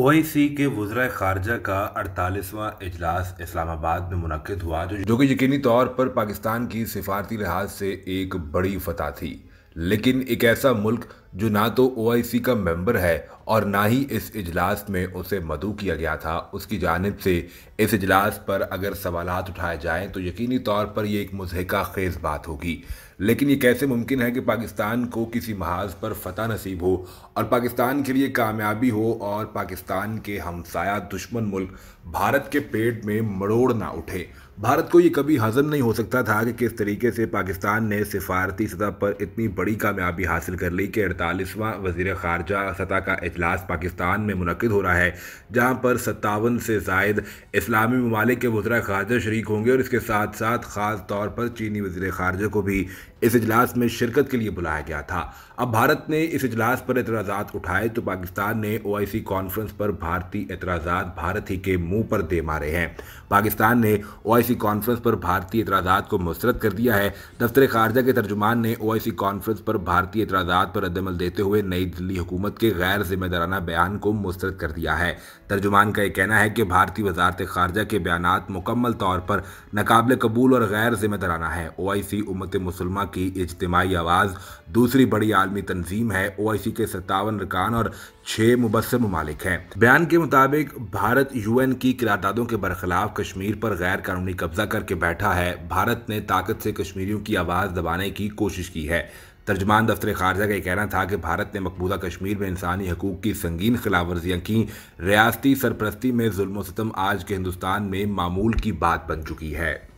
OIC के वज्रा खारजा का अड़तालीसवां अजलास इस्लामाबाद में मुनद हुआ जो कि यकीनी तौर पर पाकिस्तान की सिफारती लिहाज से एक बड़ी फतह थी लेकिन एक ऐसा मुल्क जो ना तो ओ का मेंबर है और ना ही इस इजलास में उसे मधु किया गया था उसकी जानब से इस इजलास पर अगर सवाल उठाए जाएं तो यकीनी तौर पर यह एक मजहका खेज बात होगी लेकिन ये कैसे मुमकिन है कि पाकिस्तान को किसी महाज पर फतह नसीब हो और पाकिस्तान के लिए कामयाबी हो और पाकिस्तान के हमसाया दुश्मन मुल्क भारत के पेट में मड़ोड़ ना उठे भारत को ये कभी हजम नहीं हो सकता था कि किस तरीके से पाकिस्तान ने सिफारती सतह पर इतनी बड़ी कामयाबी हासिल कर ली कि सैंतालीसवां वजीर खारजा सतह का अजलास पाकिस्तान में मुनद हो रहा है जहाँ पर सत्तावन से जायद इस्लामी ममालिक के वजरा खारजा शरीक होंगे और इसके साथ साथ ख़ास तौर पर चीनी वजीर खारजा को भी इस अजलास में शिरकत के लिए बुलाया गया था अब भारत ने इस अजलास पर एतराज़ा उठाए तो पाकिस्तान ने ओ आई सी कॉन्फ्रेंस पर भारतीय एतराज़ा भारत ही के मुंह पर दे मारे हैं पाकिस्तान ने ओ आई सी कॉन्फ्रेंस पर भारतीय एतराज़ा को मुस्रद कर दिया है दफ्तर खारजा के तर्जुमान ने ओ आई सी कॉन्फ्रेंस पर भारतीय एतराज़ा पर रद्द अमल देते हुए नई दिल्ली हुकूमत के गैर जिम्मेदाराना बयान को मुस्तरद कर दिया है तर्जुमान का यह कहना है कि भारतीय वजारत खारजा के बयान मुकम्मल तौर पर नाकबले कबूल और गैर जिम्मेदाराना है ओ आई सी उमत मुसलमा की इजतमाही आवाज़ दूसरी बड़ी आलमी तनजीम है ओ आई सी के सत्तावन रकान और छः मुबसर ममालिक हैं बयान के मुताबिक भारत यू एन की करारदादों के बरखिलाफ कश्मीर पर गैर कानूनी कब्जा करके बैठा है भारत ने ताकत से कश्मीरियों की आवाज़ दबाने की कोशिश की है तर्जमान दफ्तर खारजा का यह कहना था कि भारत ने मकबूजा कश्मीर में इंसानी हकूक़ की संगीन खिलाफ वर्जियां की रियाती सरपरस्ती में जुल्म सितम आज के हिंदुस्तान में मामूल की बात बन चुकी है